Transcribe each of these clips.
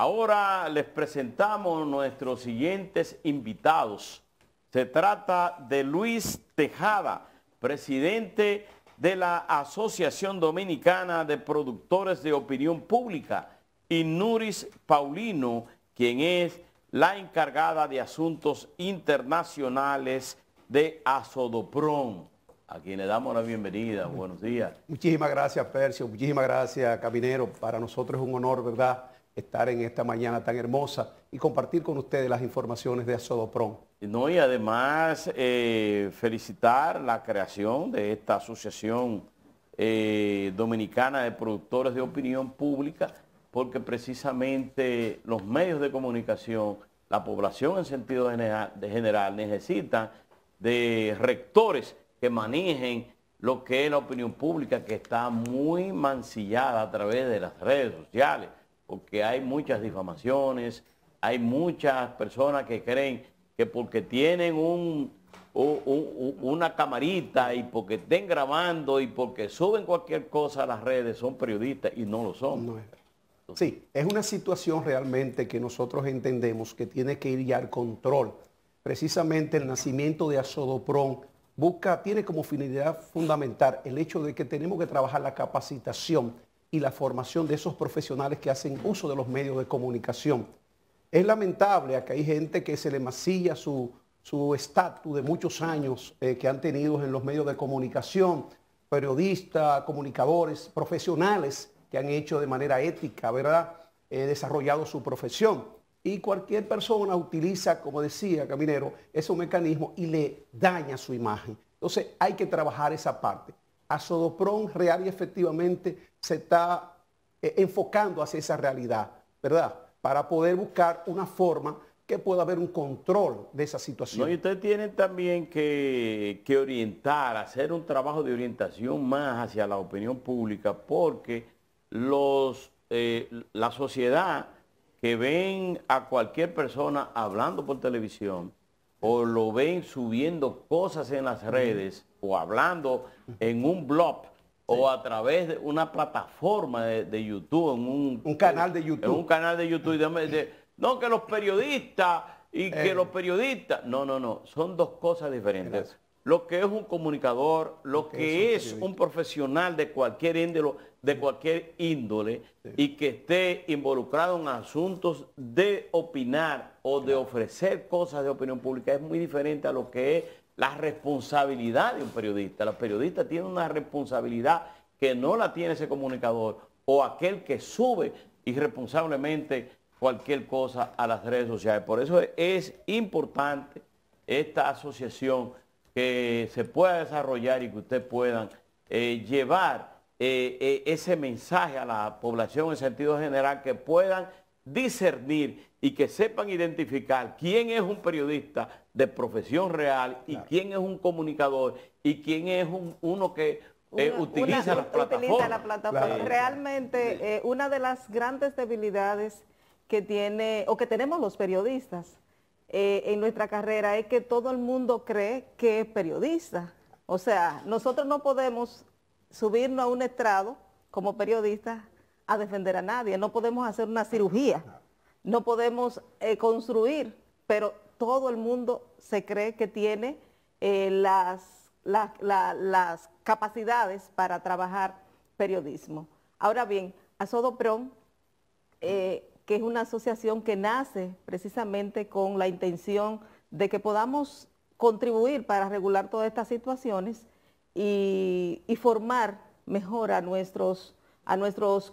Ahora les presentamos nuestros siguientes invitados. Se trata de Luis Tejada, presidente de la Asociación Dominicana de Productores de Opinión Pública, y Nuris Paulino, quien es la encargada de asuntos internacionales de Asodopron, a quien le damos la bienvenida. Buenos días. Muchísimas gracias, Percio. Muchísimas gracias, Cabinero. Para nosotros es un honor, ¿verdad?, estar en esta mañana tan hermosa y compartir con ustedes las informaciones de Asodopron. No, y además eh, felicitar la creación de esta asociación eh, dominicana de productores de opinión pública, porque precisamente los medios de comunicación, la población en sentido de general necesitan de rectores que manejen lo que es la opinión pública que está muy mancillada a través de las redes sociales porque hay muchas difamaciones, hay muchas personas que creen que porque tienen un, una camarita y porque estén grabando y porque suben cualquier cosa a las redes son periodistas y no lo son. Sí, es una situación realmente que nosotros entendemos que tiene que ir ya al control. Precisamente el nacimiento de Asodopron busca, tiene como finalidad fundamental el hecho de que tenemos que trabajar la capacitación y la formación de esos profesionales que hacen uso de los medios de comunicación. Es lamentable que hay gente que se le masilla su estatus de muchos años eh, que han tenido en los medios de comunicación, periodistas, comunicadores, profesionales que han hecho de manera ética, ¿verdad? desarrollado su profesión. Y cualquier persona utiliza, como decía Caminero, ese mecanismo y le daña su imagen. Entonces hay que trabajar esa parte. a Sodopron real y efectivamente se está eh, enfocando hacia esa realidad, ¿verdad? Para poder buscar una forma que pueda haber un control de esa situación. y ustedes tienen también que, orientar, hacer un trabajo de orientación más hacia la opinión pública, porque los, eh, la sociedad que ven a cualquier persona hablando por televisión o lo ven subiendo cosas en las redes o hablando en un blog, o a través de una plataforma de, YouTube, en un, canal de YouTube. En un canal de YouTube. de, no, que los periodistas y que eh. los periodistas. No, no, no. Son dos cosas diferentes. Lo que es un comunicador, lo, que, es, un, profesional de cualquier índole, de cualquier índole y que esté involucrado en asuntos de opinar o de ofrecer cosas de opinión pública es muy diferente a lo que es la responsabilidad de un periodista. La periodista tiene una responsabilidad que no la tiene ese comunicador o aquel que sube irresponsablemente cualquier cosa a las redes sociales. Por eso es importante esta asociación que se pueda desarrollar y que ustedes puedan eh, llevar eh, eh, ese mensaje a la población en sentido general, que puedan discernir y que sepan identificar quién es un periodista de profesión real y quién es un comunicador y quién es un, uno que eh, utiliza, la plataforma. Realmente eh, una de las grandes debilidades que tiene o que tenemos los periodistas eh, en nuestra carrera es que todo el mundo cree que es periodista. O sea, nosotros no podemos subirnos a un estrado como periodistas a defender a nadie, no podemos hacer una cirugía, no podemos construir, pero todo el mundo se cree que tiene eh, las, capacidades para trabajar periodismo. Ahora bien, Asodoprom, eh, que es una asociación que nace precisamente con la intención de que podamos contribuir para regular todas estas situaciones y, formar mejor a nuestros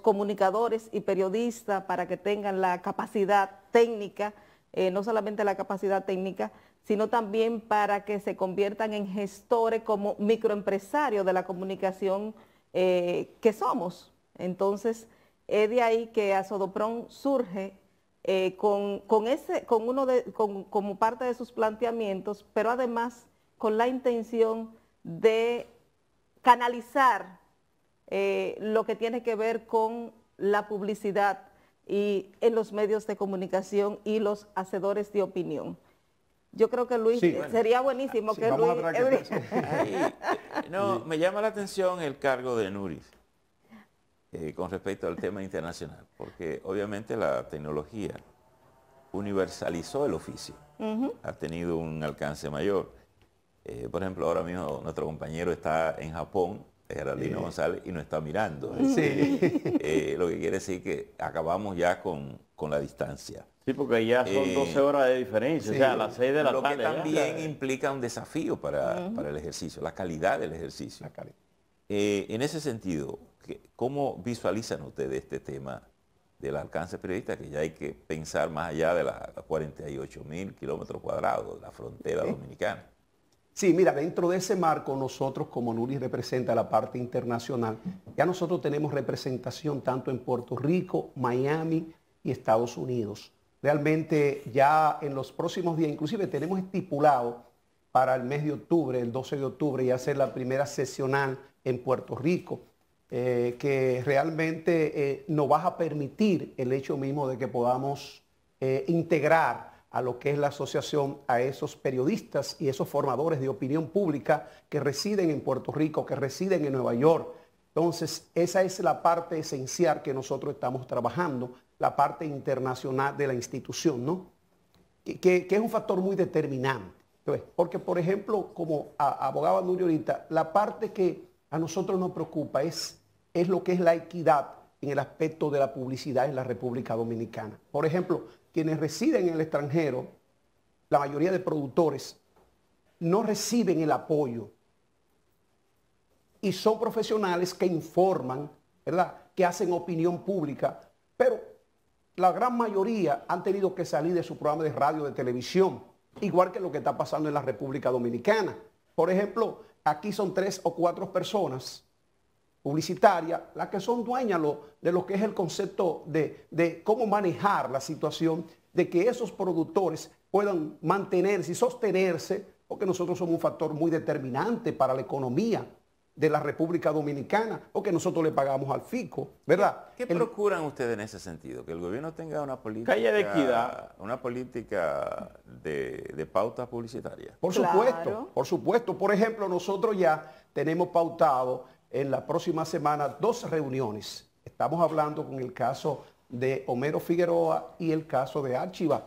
comunicadores y periodistas para que tengan la capacidad técnica eh, no solamente la capacidad técnica, sino también para que se conviertan en gestores como microempresarios de la comunicación eh, que somos. Entonces, es de ahí que Asodopron surge eh, con, ese, con uno de, como parte de sus planteamientos, pero además con la intención de canalizar lo que tiene que ver con la publicidad y en los medios de comunicación y los hacedores de opinión. Yo creo que Luis, eh, sería buenísimo que Luis... Eh, no, me llama la atención el cargo de Nuris eh, con respecto al tema internacional, porque obviamente la tecnología universalizó el oficio, ha tenido un alcance mayor. por ejemplo, ahora mismo nuestro compañero está en Japón Geraldino eh. González y no está mirando. Este, eh, lo que quiere decir que acabamos ya con, la distancia. Sí, porque ya son 12 eh, horas de diferencia, o sea, las 6 de la tarde. Lo que también implica un desafío para, el ejercicio, la calidad del ejercicio. en ese sentido, ¿cómo visualizan ustedes este tema del alcance periodista, que ya hay que pensar más allá de los 48 mil kilómetros cuadrados, la frontera dominicana. Sí, mira, dentro de ese marco nosotros como NURI representa la parte internacional. Ya nosotros tenemos representación tanto en Puerto Rico, Miami y Estados Unidos. Realmente ya en los próximos días, inclusive tenemos estipulado para el mes de octubre, el 12 de octubre, ya hacer la primera sesional en Puerto Rico, eh, que realmente eh, nos va a permitir el hecho mismo de que podamos eh, integrar a lo que es la asociación, a esos periodistas y esos formadores de opinión pública que residen en Puerto Rico, que residen en Nueva York. Entonces, esa es la parte esencial que nosotros estamos trabajando, la parte internacional de la institución, ¿no? Que, que, es un factor muy determinante. porque, por ejemplo, como abogaba Núñez, ahorita, la parte que a nosotros nos preocupa es, es lo que es la equidad en el aspecto de la publicidad en la República Dominicana. Por ejemplo, quienes residen en el extranjero, la mayoría de productores, no reciben el apoyo y son profesionales que informan, ¿verdad? Que hacen opinión pública, pero la gran mayoría han tenido que salir de su programa de radio, de televisión, igual que lo que está pasando en la República Dominicana. Por ejemplo, aquí son tres o cuatro personas publicitaria, las que son dueñas de lo que es el concepto de, cómo manejar la situación, de que esos productores puedan mantenerse y sostenerse, porque nosotros somos un factor muy determinante para la economía de la República Dominicana, porque nosotros le pagamos al FICO, ¿verdad? ¿Qué, procuran ustedes en ese sentido? Que el gobierno tenga una política... de equidad. Una política de, pautas publicitarias. Por supuesto, por supuesto. Por ejemplo, nosotros ya tenemos pautado en la próxima semana dos reuniones. Estamos hablando con el caso de Homero Figueroa y el caso de Archiva.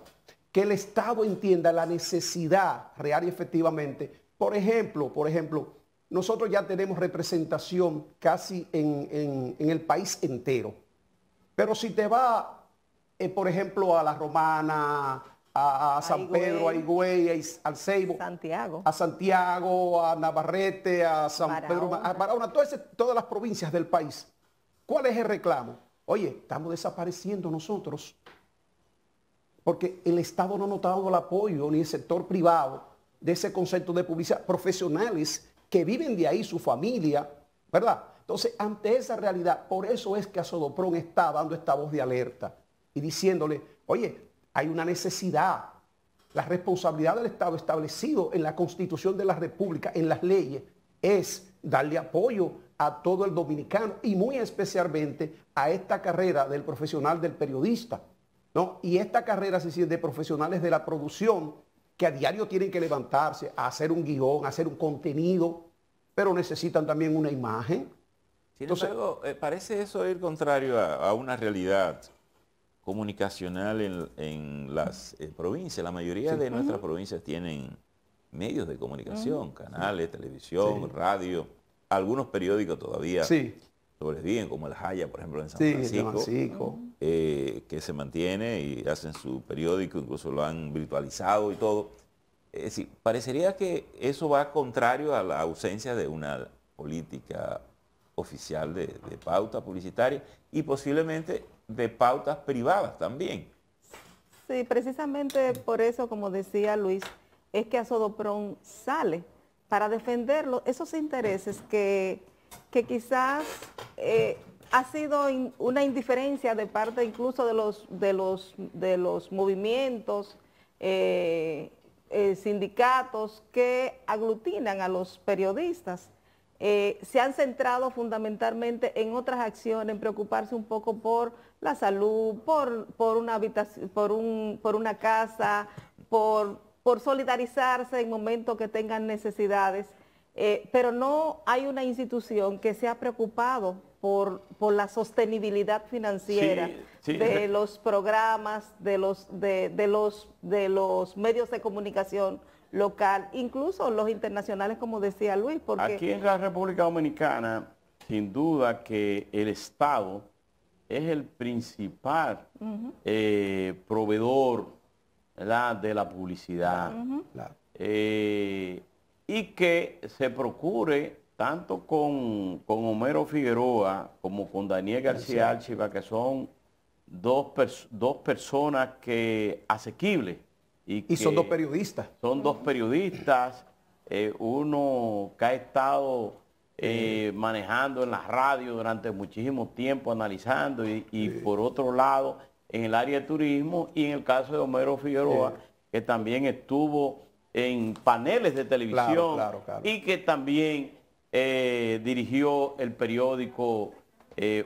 Que el Estado entienda la necesidad real y efectivamente. Por ejemplo, por ejemplo, nosotros ya tenemos representación casi en, el país entero. Pero si te va, eh, por ejemplo, a la romana, a, San Pedro, a Higüey, al Ceibo, Santiago. a Santiago, a Navarrete, a San Pedro, a Barahona, todas, todas las provincias del país. ¿Cuál es el reclamo? Oye, estamos desapareciendo nosotros porque el Estado no ha notado el apoyo ni el sector privado de ese concepto de publicidad, profesionales que viven de ahí, su familia, ¿verdad? Entonces, ante esa realidad, por eso es que a Asodopron está dando esta voz de alerta y diciéndole, oye, hay una necesidad. La responsabilidad del Estado establecido en la Constitución de la República, en las leyes, es darle apoyo a todo el dominicano y muy especialmente a esta carrera del profesional del periodista. ¿no? Y esta carrera de profesionales de la producción que a diario tienen que levantarse a hacer un guión, a hacer un contenido, pero necesitan también una imagen. Sin Entonces, eh, parece eso ir contrario a una realidad comunicacional en, las eh, provincias. La mayoría de nuestras provincias tienen medios de comunicación, canales, televisión, radio, algunos periódicos todavía sí. como el Jaya, por ejemplo, en San Francisco, eh, que se mantiene y hacen su periódico, incluso lo han virtualizado y todo. parecería que eso va contrario a la ausencia de una política oficial de pauta publicitaria y posiblemente de pautas privadas también. Sí, precisamente por eso, como decía Luis, es que Sodopron sale para defender esos intereses que, quizás eh, ha sido una indiferencia de parte incluso de los, de los, de los movimientos, eh, eh, sindicatos que aglutinan a los periodistas. Eh, se han centrado fundamentalmente en otras acciones, en preocuparse un poco por la salud, por, una, por, una casa, por, solidarizarse en momentos que tengan necesidades. Eh, pero no hay una institución que se ha preocupado por, la sostenibilidad financiera de los programas, de los, de los medios de comunicación local, incluso los internacionales, como decía Luis. Porque... Aquí en la República Dominicana, sin duda que el Estado es el principal eh, proveedor de la publicidad. Eh, y que se procure, tanto con, Homero Figueroa como con Daniel García Archiva, que son dos, dos personas que asequibles y, son dos periodistas. Son dos periodistas, eh, uno que ha estado eh, manejando en la radio durante muchísimo tiempo, analizando, y, por otro lado, en el área de turismo, y en el caso de Homero Figueroa, que también estuvo en paneles de televisión y que también eh, dirigió el periódico,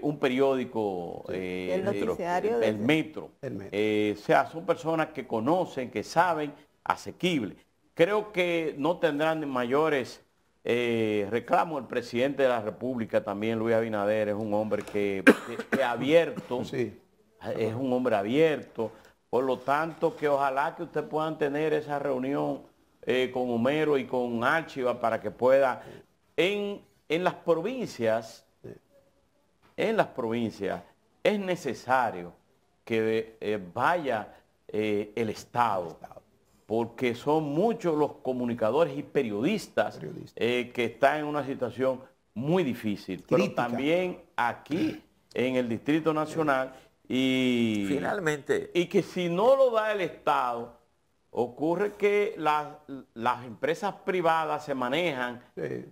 un periódico, el Metro. Eh, o sea, son personas que conocen, que saben, asequible. Creo que no tendrán mayores eh, reclamos. El presidente de la República también, Luis Abinader, es un hombre que, es abierto, es un hombre abierto. Por lo tanto, que ojalá que ustedes puedan tener esa reunión eh, con Homero y con Archiva para que pueda. En, en las provincias, en las provincias, es necesario que eh, vaya eh, el, Estado, porque son muchos los comunicadores y periodistas, eh, que están en una situación muy difícil, pero también aquí en el Distrito Nacional y finalmente y que si no lo da el Estado ocurre que las empresas privadas se manejan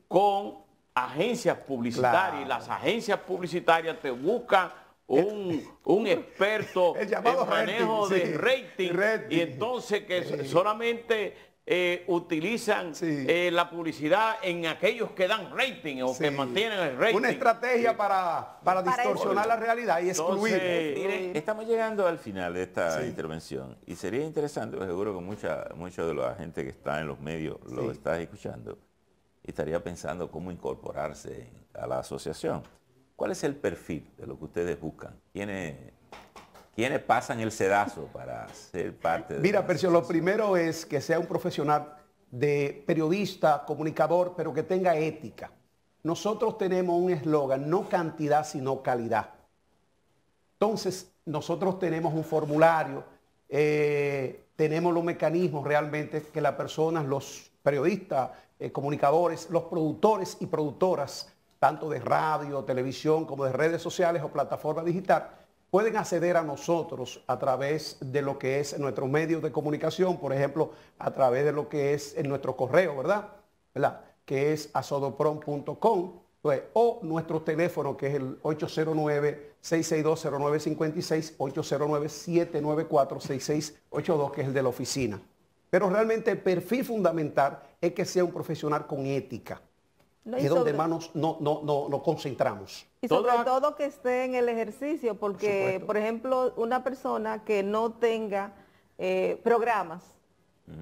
con agencias publicitarias y las agencias publicitarias te buscan eh, un, experto en manejo de rating, y entonces que solamente eh, utilizan eh, la publicidad en aquellos que dan rating o que mantienen el rating. Una estrategia para, distorsionar la realidad y excluir. estamos llegando al final de esta intervención y sería interesante, pues, seguro que mucha, mucha de la gente que está en los medios lo está escuchando, y estaría pensando cómo incorporarse a la asociación. ¿Cuál es el perfil de lo que ustedes buscan? ¿Quiénes, pasan el sedazo para ser parte de... Mira, Percio, lo primero es que sea un profesional de periodista, comunicador, pero que tenga ética. Nosotros tenemos un eslogan, no cantidad, sino calidad. Entonces, nosotros tenemos un formulario, eh, tenemos los mecanismos realmente que las personas, los periodistas, eh, comunicadores, los productores y productoras tanto de radio, televisión, como de redes sociales o plataforma digital, pueden acceder a nosotros a través de lo que es nuestros medios de comunicación, por ejemplo, a través de lo que es eh, nuestro correo, ¿verdad? ¿verdad? Que es asodopron.com pues, o nuestro teléfono que es el 809-662-0956, 809-794-6682, que es el de la oficina. Pero realmente el perfil fundamental es que sea un profesional con ética y es donde manos no, no, concentramos. Y sobre todo que esté en el ejercicio, porque, por, ejemplo, una persona que no tenga eh, programas,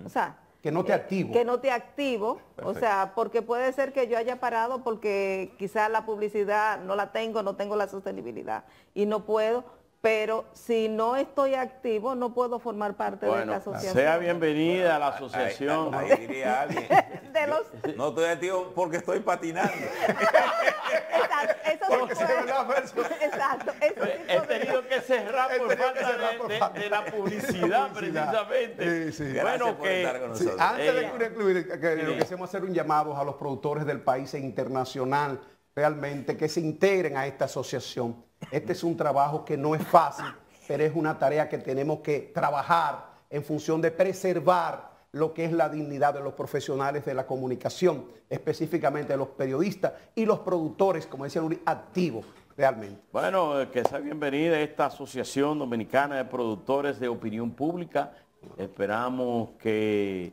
o sea... Que no te eh, activo. Que no te activo, o sea, porque puede ser que yo haya parado porque quizás la publicidad no la tengo, no tengo la sostenibilidad y no puedo, pero si no estoy activo, no puedo formar parte de la asociación. Sea bienvenida a la asociación. Ahí, de no estoy activo porque estoy patinando. Exacto, eso es sí Exacto, eso He tenido que cerrar por falta de, la publicidad, precisamente. Sí, Bueno, que, estar antes de concluir, que, que, lo que hacer un llamado a los productores del país e internacional realmente que se integren a esta asociación. Este es un trabajo que no es fácil, pero es una tarea que tenemos que trabajar en función de preservar lo que es la dignidad de los profesionales de la comunicación, específicamente de los periodistas y los productores, como decía Luis, activos realmente. Bueno, eh, que sea bienvenida esta Asociación Dominicana de Productores de Opinión Pública. Esperamos que,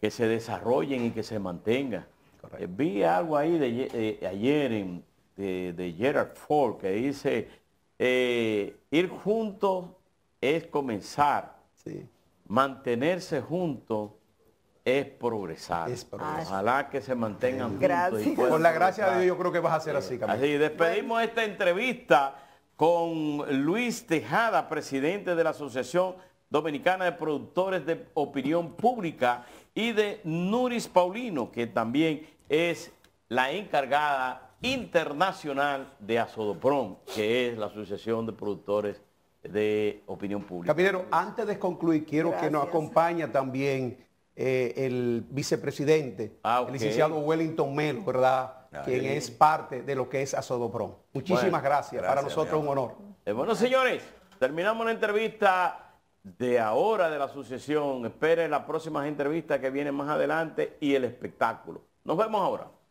que se desarrollen y que se mantenga vi algo ahí de, eh, ayer en, de, Gerard Ford que dice, eh, ir juntos es comenzar, mantenerse juntos es progresar. Ojalá que se mantengan juntos. Y con la gracia de Dios yo creo que vas a ser así, Camilo. Así, despedimos esta entrevista con Luis Tejada, presidente de la Asociación Dominicana de Productores de Opinión Pública y de Nuris Paulino, que también es la encargada internacional de Asodoprom, que es la Asociación de Productores de Opinión Pública. Capitero, antes de concluir, quiero que nos acompaña también eh, el vicepresidente, ah, el licenciado Wellington Melo, ¿verdad? Ah, quien es parte de lo que es Asodoprom. Muchísimas gracias. Para nosotros es un honor. Eh, bueno, señores, terminamos la entrevista de ahora de la sucesión. espere las próximas entrevistas que vienen más adelante y el espectáculo. Nos vemos ahora.